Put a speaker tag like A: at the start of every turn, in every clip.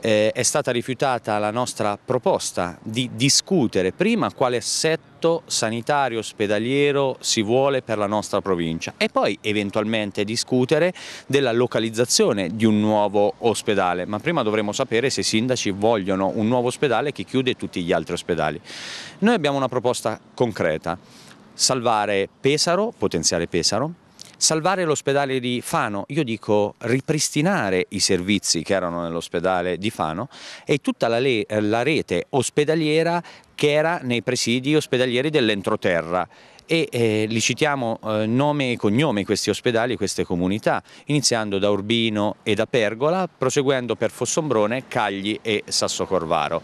A: eh, è stata rifiutata la nostra proposta di discutere prima quale assetto sanitario ospedaliero si vuole per la nostra provincia e poi eventualmente discutere della localizzazione di un nuovo ospedale, ma prima dovremo sapere se i sindaci vogliono un nuovo ospedale che chiude tutti gli altri ospedali. Noi abbiamo una proposta concreta, salvare Pesaro, potenziale Pesaro, Salvare l'ospedale di Fano, io dico ripristinare i servizi che erano nell'ospedale di Fano e tutta la, la rete ospedaliera che era nei presidi ospedalieri dell'entroterra e eh, li citiamo eh, nome e cognome questi ospedali, queste comunità, iniziando da Urbino e da Pergola, proseguendo per Fossombrone, Cagli e Sasso Corvaro.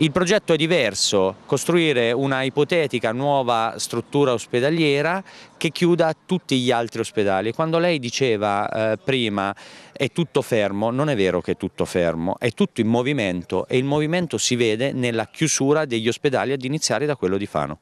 A: Il progetto è diverso, costruire una ipotetica nuova struttura ospedaliera che chiuda tutti gli altri ospedali. Quando lei diceva eh, prima è tutto fermo, non è vero che è tutto fermo, è tutto in movimento e il movimento si vede nella chiusura degli ospedali ad iniziare da quello di Fano.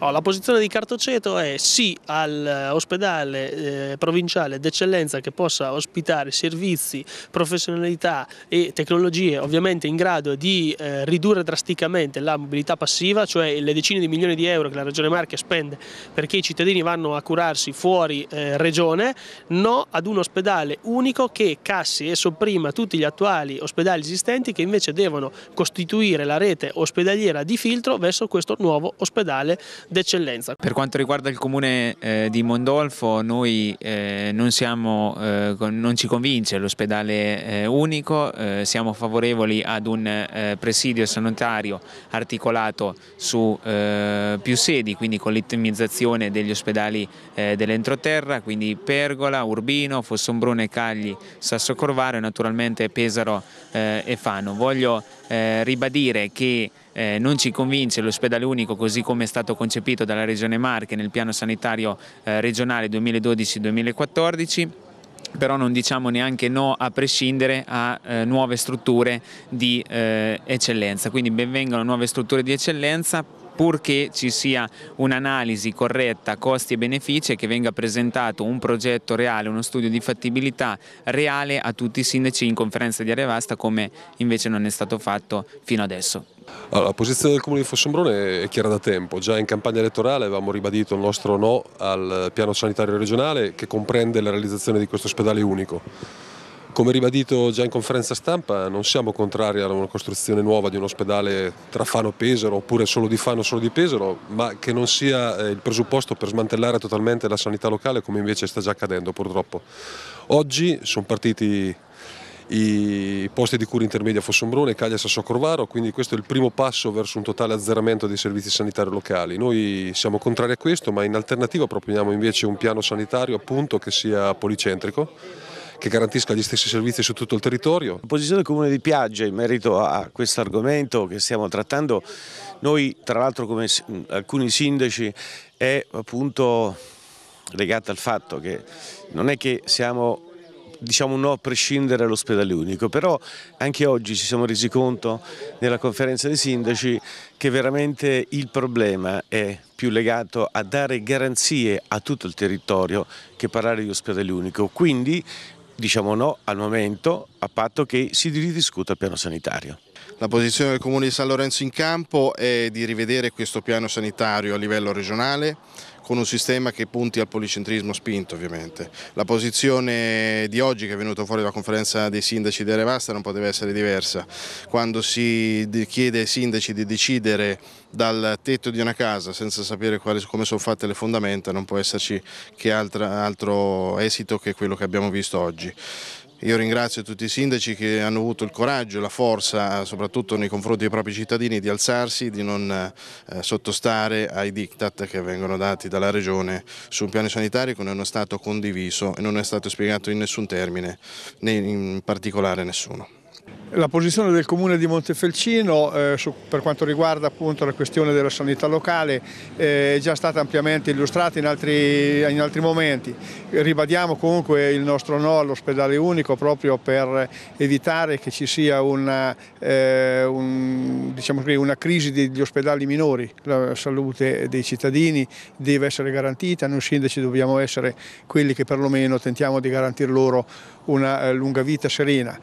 B: Oh, la posizione di Cartoceto è sì all'ospedale eh, eh, provinciale d'eccellenza che possa ospitare servizi, professionalità e tecnologie ovviamente in grado di eh, ridurre drasticamente la mobilità passiva, cioè le decine di milioni di euro che la Regione Marche spende perché i cittadini vanno a curarsi fuori eh, Regione, no ad un ospedale unico che cassi e sopprima tutti gli attuali ospedali esistenti che invece devono costituire la rete ospedaliera di filtro verso questo nuovo ospedale d'eccellenza. Per
C: quanto riguarda il comune eh, di Mondolfo, noi eh, non, siamo, eh, non, ci convince l'ospedale eh, unico, eh, siamo favorevoli ad un eh, presidio sanitario articolato su più sedi, quindi con l'ittimizzazione degli ospedali dell'entroterra, quindi Pergola, Urbino, Fossombrone, Cagli, Sasso Sassocorvaro e naturalmente Pesaro e Fano. Voglio eh, ribadire che eh, non ci convince l'ospedale unico così come è stato concepito dalla Regione Marche nel piano sanitario eh, regionale 2012-2014 però non diciamo neanche no a prescindere a eh, nuove strutture di eh, eccellenza, quindi benvengano nuove strutture di eccellenza purché ci sia un'analisi corretta costi e benefici e che venga presentato un progetto reale, uno studio di fattibilità reale a tutti i sindaci in conferenza di area vasta come invece non è stato fatto fino adesso.
D: Allora, la posizione del Comune di Fossombrone è chiara da tempo, già in campagna elettorale avevamo ribadito il nostro no al piano sanitario regionale che comprende la realizzazione di questo ospedale unico. Come ribadito già in conferenza stampa non siamo contrari a una costruzione nuova di un ospedale tra Fano-Pesaro e oppure solo di Fano e solo di Pesaro, ma che non sia eh, il presupposto per smantellare totalmente la sanità locale come invece sta già accadendo purtroppo. Oggi sono partiti i posti di cura intermedia a Fossombrone, Caglias a Soccorvaro, quindi questo è il primo passo verso un totale azzeramento dei servizi sanitari locali. Noi siamo contrari a questo, ma in alternativa proponiamo invece un piano sanitario appunto, che sia policentrico che garantisca gli stessi servizi su tutto il territorio. La posizione del Comune di Piaggia in merito a questo argomento che stiamo trattando, noi tra
E: l'altro come alcuni sindaci è appunto legata al fatto che non è che siamo diciamo no a prescindere dall'ospedale unico, però anche oggi ci siamo resi conto nella conferenza dei sindaci che veramente il problema è più legato a dare garanzie a tutto il territorio che parlare di ospedale unico. Quindi diciamo no al momento a patto che si ridiscuta il piano sanitario. La posizione del Comune di San Lorenzo in campo è di rivedere questo piano sanitario a livello regionale con un sistema che punti al policentrismo spinto ovviamente. La posizione di oggi che è venuta fuori dalla conferenza dei sindaci di Arevasta non poteva essere diversa. Quando si chiede ai sindaci di decidere dal tetto di una casa senza sapere quali, come sono fatte le fondamenta non può esserci che altra, altro esito che quello che abbiamo visto oggi. Io ringrazio tutti i sindaci che hanno avuto il coraggio, e la forza, soprattutto nei confronti dei propri cittadini, di alzarsi, di non eh, sottostare ai diktat che vengono dati dalla Regione su un piano sanitario che non è stato condiviso e non è stato spiegato in nessun termine, né in particolare nessuno.
F: La posizione del Comune di Montefelcino eh, su, per quanto riguarda appunto, la questione della sanità locale eh, è già stata ampiamente illustrata in altri, in altri, momenti. Ribadiamo comunque il nostro no all'ospedale unico proprio per evitare che ci sia una, eh, un, diciamo così, una crisi degli ospedali minori. La salute dei cittadini deve essere garantita, noi sindaci dobbiamo essere quelli che perlomeno tentiamo di garantire loro una eh, lunga vita serena.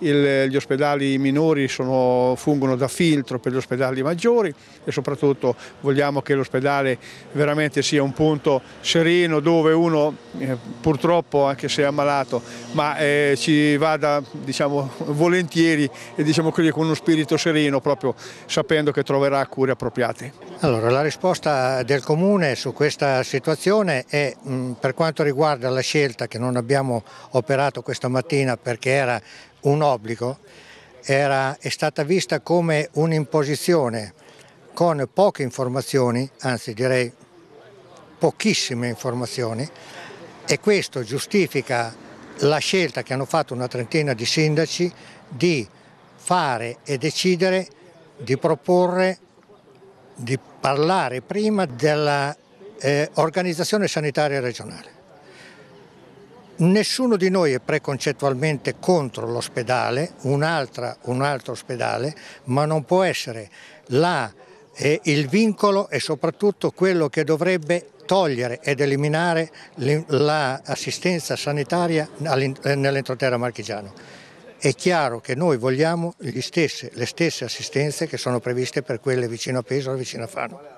F: Il, gli ospedali minori sono, fungono da filtro per gli ospedali maggiori e soprattutto vogliamo che l'ospedale veramente sia un punto sereno dove uno eh, purtroppo anche se è ammalato ma eh, ci vada diciamo, volentieri e diciamo così, con uno spirito sereno proprio sapendo che troverà cure appropriate.
G: Allora la risposta del Comune su questa situazione è mh, mm, per quanto riguarda la scelta che non abbiamo operato questa mattina perché era un obbligo, era, è stata vista come un'imposizione con poche informazioni, anzi direi pochissime informazioni e questo giustifica la scelta che hanno fatto una trentina di sindaci di fare e decidere di proporre, di parlare prima dell'organizzazione eh, sanitaria regionale. Nessuno di noi è preconcettualmente contro l'ospedale, un, un altro ospedale, ma non può essere là eh, il vincolo e soprattutto quello che dovrebbe togliere ed eliminare l'assistenza sanitaria nell'entroterra marchigiano. È chiaro che noi vogliamo stesse, le stesse assistenze che sono previste per quelle vicino a Pesaro e vicino a Fano.